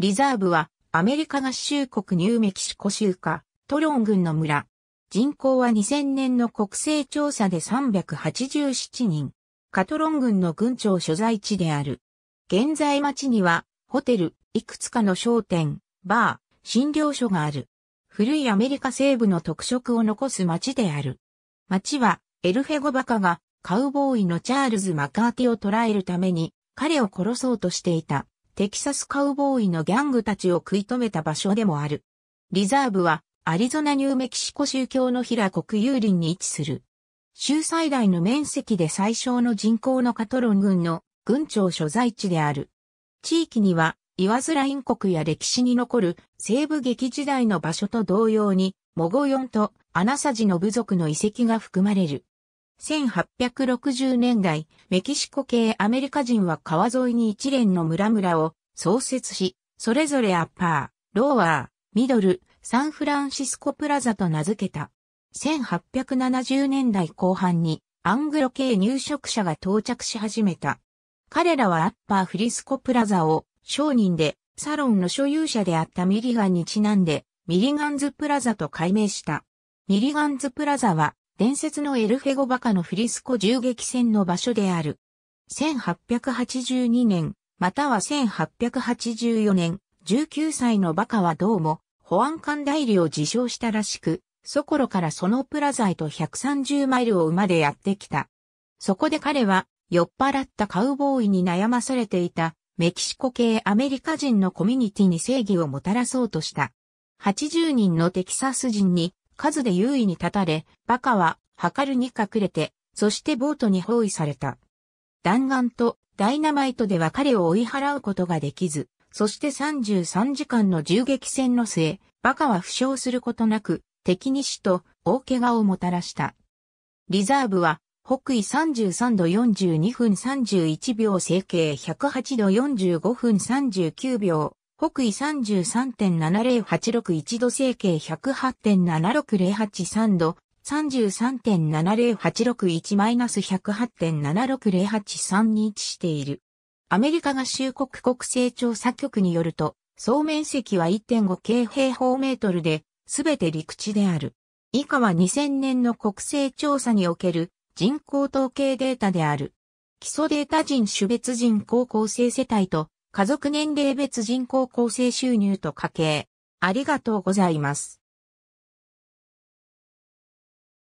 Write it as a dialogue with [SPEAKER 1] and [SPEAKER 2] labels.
[SPEAKER 1] リザーブは、アメリカ合衆国ニューメキシコ州下、トロン郡の村。人口は2000年の国勢調査で387人。カトロン郡の郡庁所在地である。現在町には、ホテル、いくつかの商店、バー、診療所がある。古いアメリカ西部の特色を残す町である。町は、エルフェゴバカが、カウボーイのチャールズ・マカーティを捕らえるために、彼を殺そうとしていた。テキサスカウボーイのギャングたちを食い止めた場所でもある。リザーブは、アリゾナニューメキシコ州教の平国有林に位置する。州最大の面積で最小の人口のカトロン軍の郡庁所在地である。地域には、岩ズライン国や歴史に残る西部劇時代の場所と同様に、モゴヨンとアナサジの部族の遺跡が含まれる。1860年代、メキシコ系アメリカ人は川沿いに一連の村々を創設し、それぞれアッパー、ローワー、ミドル、サンフランシスコプラザと名付けた。1870年代後半にアングロ系入植者が到着し始めた。彼らはアッパーフリスコプラザを商人でサロンの所有者であったミリガンにちなんでミリガンズプラザと改名した。ミリガンズプラザは伝説のエルフェゴバカのフリスコ銃撃戦の場所である。1882年、または1884年、19歳のバカはどうも、保安官代理を自称したらしく、ソコロからそのプラザへと130マイルを馬でやってきた。そこで彼は、酔っ払ったカウボーイに悩まされていた、メキシコ系アメリカ人のコミュニティに正義をもたらそうとした。80人のテキサス人に数で優位に立たれ、バカは、かるに隠れて、そしてボートに包囲された。弾丸とダイナマイトでは彼を追い払うことができず、そして33時間の銃撃戦の末、バカは負傷することなく、敵に死と大怪我をもたらした。リザーブは、北緯33度42分31秒整形108度45分39秒、北緯33.7086 1度整形108.76083度、33.70681-108.76083 8に位置している。アメリカ合衆国国勢調査局によると、総面積は1.5京平方メートルで、すべて陸地である。以下は2000年の国勢調査における人口統計データである。基礎データ人種別人高校生世帯と家族年齢別人口構成収入と家計。ありがとうございます。